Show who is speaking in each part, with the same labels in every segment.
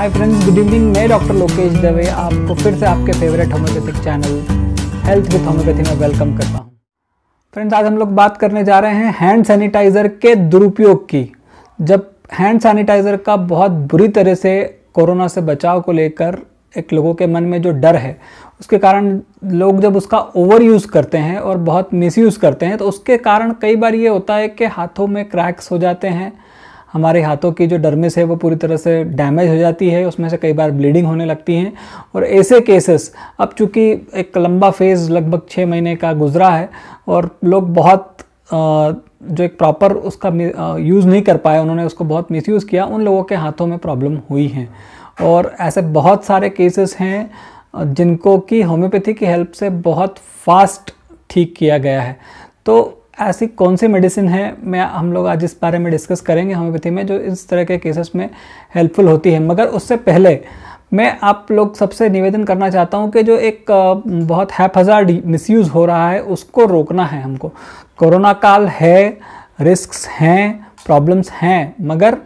Speaker 1: हाय friends good evening मैं doctor Lokesh Dave आपको फिर से आपके favourite homeopathic channel health with homeopathy में वेलकम करता हूँ फ्रेंड्स आज हम लोग बात करने जा रहे हैं हैंड सैनिटाइज़र के दुरुपयोग की जब हैंड सैनिटाइज़र का बहुत बुरी तरह से कोरोना से बचाव को लेकर एक लोगों के मन में जो डर है उसके कारण लोग जब उसका ओवर यूज़ करते हैं और बहुत मिस करते हैं तो उसके कारण कई बार ये होता है कि हाथों में क्रैक्स हो जाते हैं हमारे हाथों की जो डर्मिस है वो पूरी तरह से डैमेज हो जाती है उसमें से कई बार ब्लीडिंग होने लगती हैं और ऐसे केसेस अब चूँकि एक लंबा फेज़ लगभग छः महीने का गुजरा है और लोग बहुत जो एक प्रॉपर उसका यूज़ नहीं कर पाए उन्होंने उसको बहुत मिसयूज़ किया उन लोगों के हाथों में प्रॉब्लम हुई हैं और ऐसे बहुत सारे केसेस हैं जिनको कि होम्योपैथी की हेल्प से बहुत फास्ट ठीक किया गया है तो ऐसी कौन सी मेडिसिन है मैं हम लोग आज इस बारे में डिस्कस करेंगे होम्योपैथी में जो इस तरह के केसेस में हेल्पफुल होती है मगर उससे पहले मैं आप लोग सबसे निवेदन करना चाहता हूं कि जो एक बहुत हैफजार्ड मिसयूज़ हो रहा है उसको रोकना है हमको कोरोना काल है रिस्क हैं प्रॉब्लम्स हैं मगर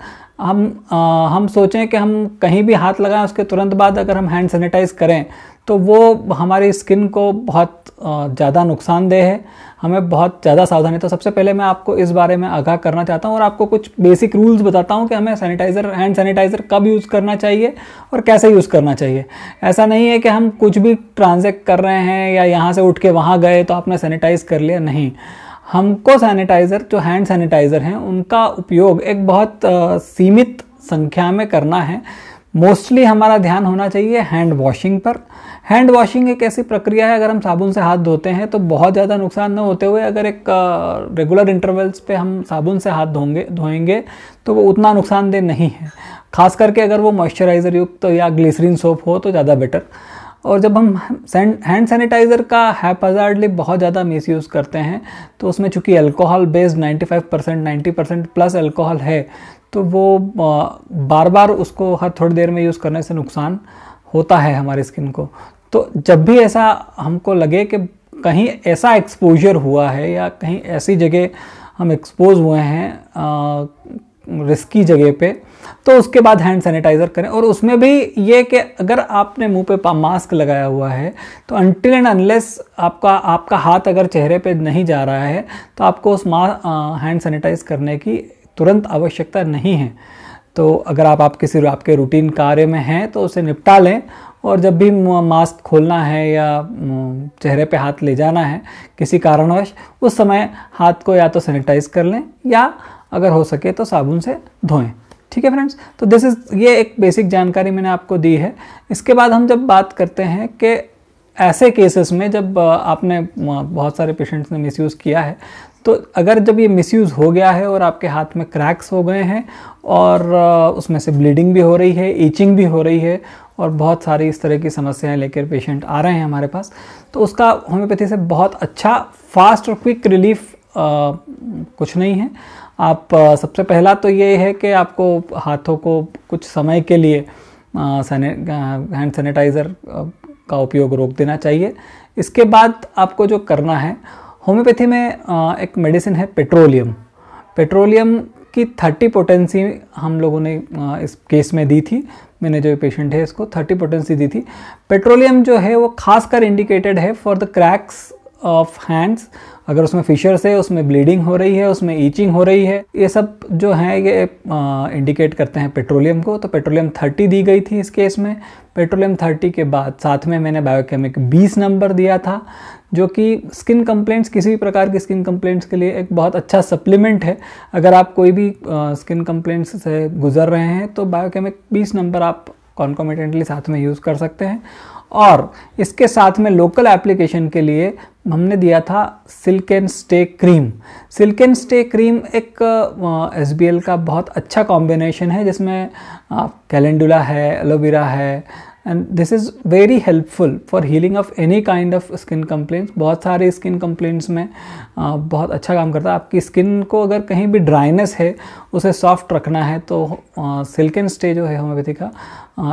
Speaker 1: हम आ, हम सोचें कि हम कहीं भी हाथ लगाएं उसके तुरंत बाद अगर हम हैंड सैनिटाइज करें तो वो हमारी स्किन को बहुत ज़्यादा नुकसानदेह है हमें बहुत ज़्यादा सावधानी तो सबसे पहले मैं आपको इस बारे में आगाह करना चाहता हूँ और आपको कुछ बेसिक रूल्स बताता हूँ कि हमें सैनिटाइज़र हैंड सैनिटाइज़र कब यूज़ करना चाहिए और कैसे यूज़ करना चाहिए ऐसा नहीं है कि हम कुछ भी ट्रांजेक्ट कर रहे हैं या यहाँ से उठ के वहाँ गए तो आपने सैनिटाइज़ कर लिया नहीं हमको सैनिटाइज़र जो हैंड सैनिटाइज़र हैं उनका उपयोग एक बहुत सीमित संख्या में करना है मोस्टली हमारा ध्यान होना चाहिए हैंड वॉशिंग पर हैंड वॉशिंग एक ऐसी प्रक्रिया है अगर हम साबुन से हाथ धोते हैं तो बहुत ज़्यादा नुकसान न होते हुए अगर एक रेगुलर इंटरवल्स पे हम साबुन से हाथ धोंगे धोएंगे तो वो उतना नुकसानदेह नहीं है खास करके अगर वो मॉइस्चराइज़र युक्त तो या ग्लिसरीन सोप हो तो ज़्यादा बेटर और जब हम हैंड सैनिटाइज़र का हैपजार्डली बहुत ज़्यादा मिस यूज़ करते हैं तो उसमें चूँकि alcohol based 95 percent ninety percent plus alcohol है तो वो बार बार उसको हर थोड़ी देर में यूज़ करने से नुकसान होता है हमारी स्किन को तो जब भी ऐसा हमको लगे कि कहीं ऐसा एक्सपोजर हुआ है या कहीं ऐसी जगह हम एक्सपोज हुए हैं रिस्की जगह पे तो उसके बाद हैंड सैनिटाइज़र करें और उसमें भी ये कि अगर आपने मुंह पे मास्क लगाया हुआ है तो अनटिल एंड अनलेस आपका आपका हाथ अगर चेहरे पे नहीं जा रहा है तो आपको उस मा हैंड सैनिटाइज़ करने की तुरंत आवश्यकता नहीं है तो अगर आप आप किसी आपके रूटीन कार्य में हैं तो उसे निपटा लें और जब भी मास्क खोलना है या चेहरे पे हाथ ले जाना है किसी कारणवश उस समय हाथ को या तो सैनिटाइज़ कर लें या अगर हो सके तो साबुन से धोएं ठीक है फ्रेंड्स तो दिस इज़ ये एक बेसिक जानकारी मैंने आपको दी है इसके बाद हम जब बात करते हैं कि ऐसे केसेस में जब आपने बहुत सारे पेशेंट्स ने मिसयूज़ किया है तो अगर जब ये मिसयूज़ हो गया है और आपके हाथ में क्रैक्स हो गए हैं और उसमें से ब्लीडिंग भी हो रही है ईचिंग भी हो रही है और बहुत सारी इस तरह की समस्याएं लेकर पेशेंट आ रहे हैं हमारे पास तो उसका होम्योपैथी से बहुत अच्छा फास्ट और क्विक रिलीफ कुछ नहीं है आप सबसे पहला तो ये है कि आपको हाथों को कुछ समय के लिए हैंड सैनिटाइज़र का उपयोग रोक देना चाहिए इसके बाद आपको जो करना है होम्योपैथी में एक मेडिसिन है पेट्रोलियम पेट्रोलियम की थर्टी पोटेंसी हम लोगों ने इस केस में दी थी मैंने जो पेशेंट है इसको थर्टी पोटेंसी दी थी पेट्रोलियम जो है वो खासकर इंडिकेटेड है for the cracks of hands अगर उसमें फिशर्स है उसमें ब्लीडिंग हो रही है उसमें ईचिंग हो रही है ये सब जो है ये इंडिकेट करते हैं पेट्रोलियम को तो पेट्रोलियम 30 दी गई थी इस केस में पेट्रोलियम 30 के बाद साथ में मैंने बायोकेमिक 20 नंबर दिया था जो कि स्किन कंप्लेंट्स किसी भी प्रकार की स्किन कंप्लेंट्स के लिए एक बहुत अच्छा सप्लीमेंट है अगर आप कोई भी स्किन कंप्लेंट्स से गुजर रहे हैं तो बायोकेमिक 20 नंबर आप कॉन्कोमिटेंटली साथ में यूज़ कर सकते हैं और इसके साथ में लोकल एप्लीकेशन के लिए हमने दिया था silk and stay cream silk and stay cream एक एस uh, का बहुत अच्छा कॉम्बिनेशन है जिसमें कैलेंडुला है एलोवेरा है and this is very helpful for healing of any kind of skin complaints बहुत सारे स्किन कंप्लेंट्स में आ, बहुत अच्छा काम करता है आपकी स्किन को अगर कहीं भी ड्राइनेस है उसे सॉफ्ट रखना है तो सिल्कन स्टे जो है होम्योपैथी का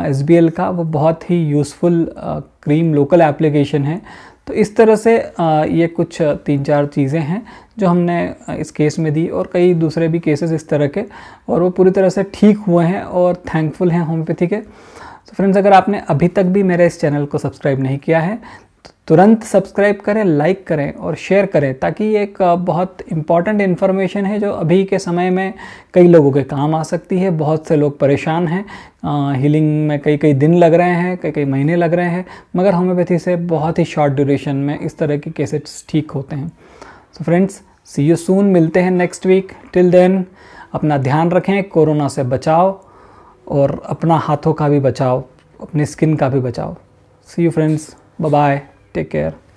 Speaker 1: एस बी एल का वो बहुत ही यूज़फुल क्रीम लोकल एप्लीकेशन है तो इस तरह से आ, ये कुछ तीन चार चीज़ें हैं जो हमने इस केस में दी और कई दूसरे भी केसेस इस तरह के और वो पूरी तरह से ठीक हुए हैं और थैंकफुल हैं होम्योपैथी के तो फ्रेंड्स अगर आपने अभी तक भी मेरे इस चैनल को सब्सक्राइब नहीं किया है तो तुरंत सब्सक्राइब करें लाइक करें और शेयर करें ताकि ये एक बहुत इंपॉर्टेंट इन्फॉर्मेशन है जो अभी के समय में कई लोगों के काम आ सकती है बहुत से लोग परेशान हैं हीलिंग में कई कई दिन लग रहे हैं कई कई महीने लग रहे हैं मगर होम्योपैथी से बहुत ही शॉर्ट ड्यूरेशन में इस तरह के केसेस ठीक होते हैं so friends C you soon मिलते हैं नेक्स्ट वीक टिल देन अपना ध्यान रखें कोरोना से बचाओ और अपना हाथों का भी बचाओ अपनी स्किन का भी बचाओ see you friends bye take care